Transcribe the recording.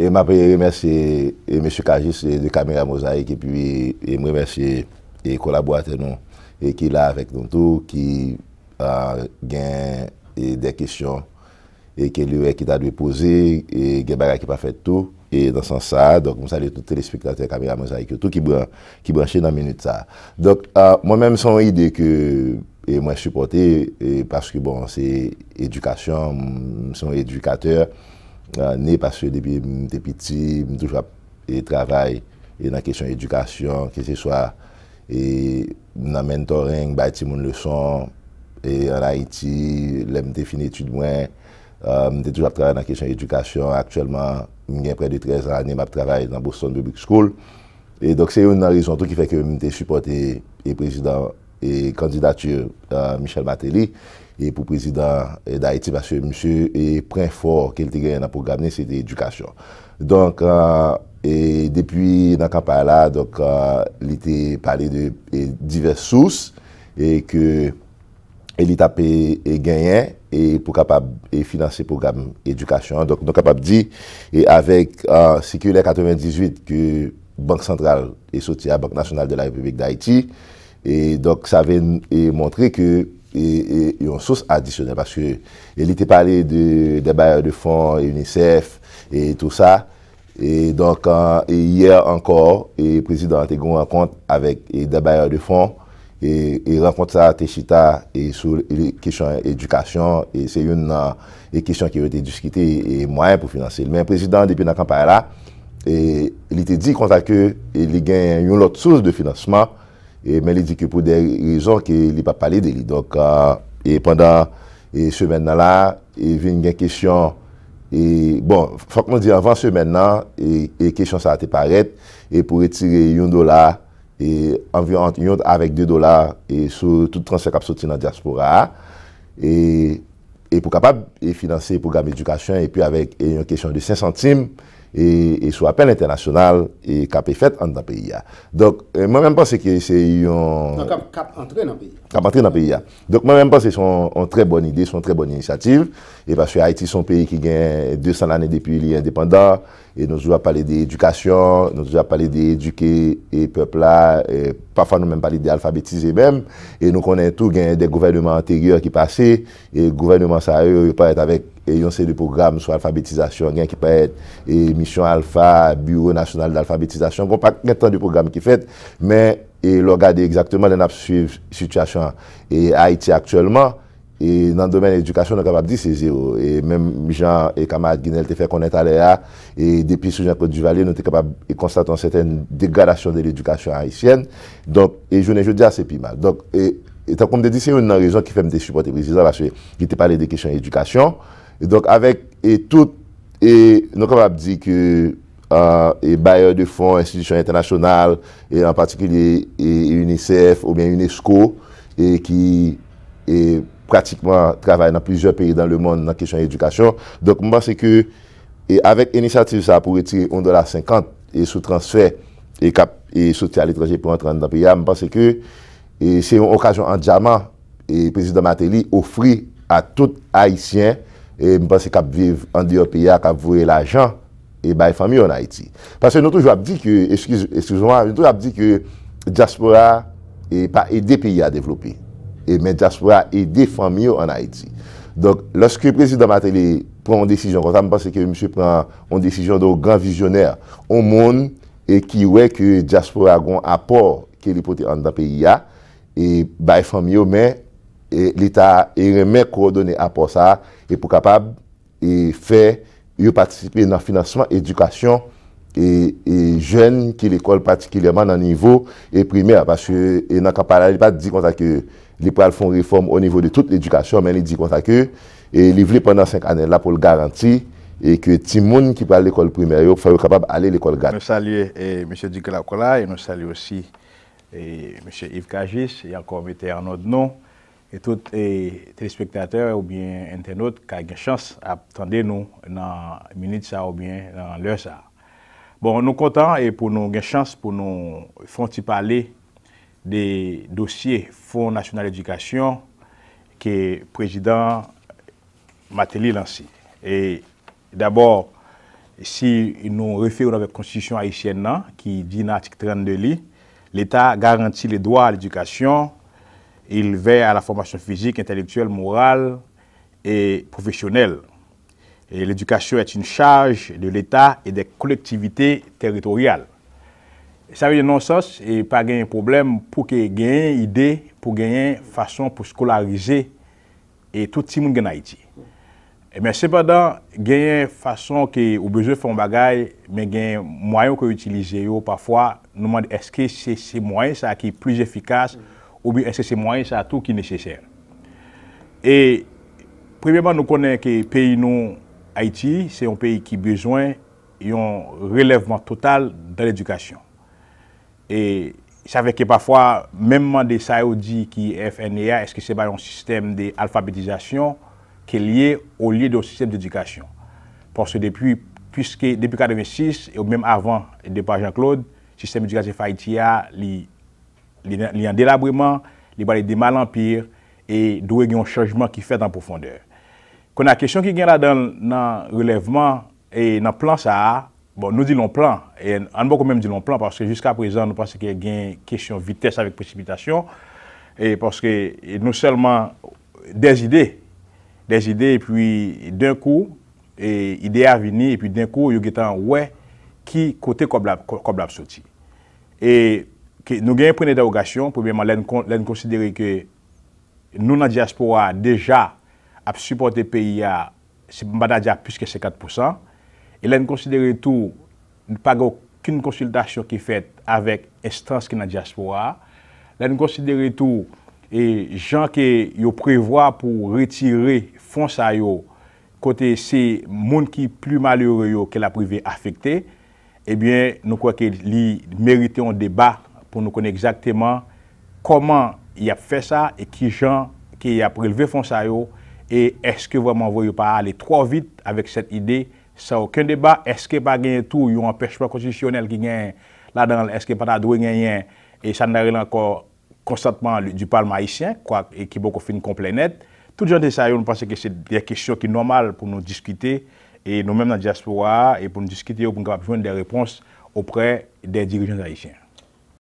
E m apre remese M. Kajis de Kamera Mosaik e m remese e kolabwa tenon. E ki la avek non tou ki gen de kisyon. E ke lue ki ta dwe pose, gen baga ki pa fet tou. E dansan sa, m sa li toutele spektate Kamera Mosaik, toutou ki branche nan meni ta. Donk, euh, mwen men son ide ke mwen suporte, paske bon, se edukasyon, son edukateur, Euh, Ni pas yon debi mwen te piti, mwen touj wap e travay nan kesyon edukasyon, kesye swa, e mwen nan mentoring, bayti moun leson, e an Haiti, lè mwen te fini etude mwen, mwen te touj wap travay nan kesyon edukasyon, aktuellement mwen gen pre de 13 an, mwen ap travay nan Boston Public School, e dok se yon nan rezon tou ki fè ke mwen te supporte e prezident e kandidatye euh, Michel Mateli, et pou prezident eh, d'Haïti, msè, msè, et pren fort kel te genyen na programne se de edukasyon. Donk, et euh, e depi nan kampan la, donk, euh, li te pale de e, divers sous, et ke elit api e genyen, et pou kapab e finanse programme edukasyon. Donk, non kapab di, euh, et avek, se ke le 98, ke bank sentral e soti a bank nasyonal de la republik d'Haïti, et donk, sa ven et montre ke E, e yon souse adisyonel. Paske, el ite pale de debayar de fon, e, UNICEF, et tout sa, et donk e yer ankor, e, e prezident te goun an kont avèk debayar de fon, et renkont sa teshita, et sou kishon edukasyon, et se yon nan kishon ki yon te diskite et mwen pou finanse. Men prezident, depi nan kampanye la, el ite di kont akè, el gen yon lot souse de financeman, E, men li di ki pou de rizon ki li pa pali de li. E, Pendan e, semen nan la, vin gen kesyon, bon, fok moun di anvan semen nan, e kesyon sa ate paret, e pou etire yon dola, envyon yon avèk de dola, e sou tout transak ap soti nan diaspora, e pou kapab, e finanse program edukasyon, e pi avèk yon kesyon de 5 centime, E, e sou apen l'internasyonal e kap e fet an da peyi ya. Donk, eh, mwen mwen pense ki se yon... Kap antre nan peyi ya. Kap antre nan peyi ya. Donk, mwen mwen pense ki son trè bon ide, son trè bon inisiativ, eva sou Haiti son peyi ki gen 200 ane depi li independant, e nou zwa pale de edukasyon, nou zwa pale de eduke, e pepla, e pafwa nou men pale de alfabetize men, e nou konen tou gen de gouvennoman anteryeur ki pase, e gouvennoman sa e, ou pa et avek e yon se de programme sou alfabetizasyon, gen ki pa et, e mission alfa, bureau nasyonal bon, de alfabetizasyon, kon pa ketan de programme ki fet, men, e lor gade exakteman, den ap suive sityasyon, e Haiti aktuellement, e nan domen edukasyon, nan kapab di se zero, e menm jan, e kama at Ginele te fe konet ale ya, e depi sou jan kote du vali, nou te kapab, e konstaton seten degradasyon de l'edukasyon Haitienne, donk, e jounen joun di ase pi mal, donk, e, etan konm de di se yon nan rezon ki fem de supporte, vizizan v Donk avek, e tout, e nou kap ap di ki bayer de euh, fon, institisyon internasyonal, en patikil e UNICEF ou bien UNESCO ki pratikman travay nan plizye peri dan le moun nan kesyon edukasyon. Donk mwen pense ki, e avek inisiativ sa pou retire 1,50 dolar e sou transfer, e souti alitroje pou antran dan peri. Mwen pense ki, se yon okajon an djaman, e prezident Mateli ofri a tout Haitien E mpansi kap viv an de yon peya, kap vouye l'ajan, e baye famyo an Haiti. Pase nou toujou ap di ki, eskizouman, nou toujou ap di ki, Diaspora e pa ede peya devlopi. E men Diaspora ede famyo an Haiti. Donk, loske prezidon ma tele pran yon desijon, konta mpansi ke msye pran yon desijon do gran vizyoner, ou moun, e ki wey ki Diaspora gon apor ke li poti an da peya, e baye famyo men... e l'Etat e remè kou donè apò sa e pou kapab e fè yo patisipè nan finanseman edukasyon e, e jèn ki l'ekol patikilyaman nan nivou e primè e nan kapalè, li pa di kontakè li pral fon reform o nivou de tout l'edukasyon men li di kontakè e li vlè pwè nan 5 anè la pou l'garanti e ki ti moun ki pral l'ekol primè yo pou fè yo kapab alè l'ekol garanti Nou salye M. Dikla Kola nou salye aussi M. Yves Kajis yanko mète anòd nou et tout telespektater ou bien entenot ka gen chans ap tende nou nan menit sa ou bien nan lè sa. Bon, nou kontan, et pou nou gen chans pou nou fonti pale de dosye Fonds National Education ke prezident Mateli lansi. Et d'abord, si nou refè ou la vè konstitisyon haïtienne nan, ki di nan artik 32 li, l'Etat garanti le doi al edukasyon Il ve a la formasyon fizik, intelektuel, moral e profesyonel. E l'edukasyon et yon chaj de l'Etat e non eh de kolektivite teritorial. Sa ve yon nonsos e pa gen yon problem pou ke gen yon ide pou gen yon fason pou skolarize e touti moun gen a iti. E men sepadan gen yon fason ki ou bezou fè yon bagay men gen yon mwayon ki yon utilize yo pafwa nouman de eske se mwayon sa ki yon plus efikase Ou bi ese se mwenye sa tou ki neseser. E, prememan nou konen ke peyi nou Haiti, se yon peyi ki bezwen yon relevman total dan l'edukasyon. E, savè ke pafwa memman de Saoudi ki FNA eske se ba yon sistem de alfabetizasyon ke liye ou liye do sistem d'edukasyon. Pon se depi, pwiske depi 1986 ou mem avan de pa Jean-Claude, sistem d'edukasyon fa Haiti ya li li an delabreman, li bali dema l'ampir e dou e gen yon chajman ki fè tan profondeur. Kon a kesyon ki gen la nan relevman e nan plan sa a, bon nou di lon plan, an bo kon menm di lon plan parce ke jusqu'a prezan nou pense ki gen kesyon vites avik precipitasyon e parce ke nou selman des ide, des ide e puis d'un kou e ide avini, e puis d'un kou yo getan wè ki kote koblabsoti. E... nou gen prene derogasyon, poubyenman, lèn konsidere ke nou nan diaspora deja ap supporte peyi ya si mbada dja pwiske se 4%, lèn konsidere tou, nou pa gò kyn konsultasyon ki fèt avèk estrans ki nan diaspora, lèn konsidere tou, jen ke yo prevoa pou retire fon sa yo kote se moun ki plu mal yo yo ke la privè afekte, ebyen, eh nou kwa ke li merite yon deba pou nou konè exaktèman koman y ap fè sa e ki jan ki y ap releve fon sa yo e eske vèman voyou pa ale 3 vit avèk set ide sa okèn debat eske pa genye tou yon pechpa konstitutionel ki genye la dan eske pa ta dwe genye e san nare lankor konstantman du palme haisyen kwa e ki boko fin komple net tout jan de sa yo nou panse ke se de kèsyon ki normal pou nou diskite e nou men nan diaspora e pou nou diskite yo pou nou kapapifon de repons opre de dirijyon haisyen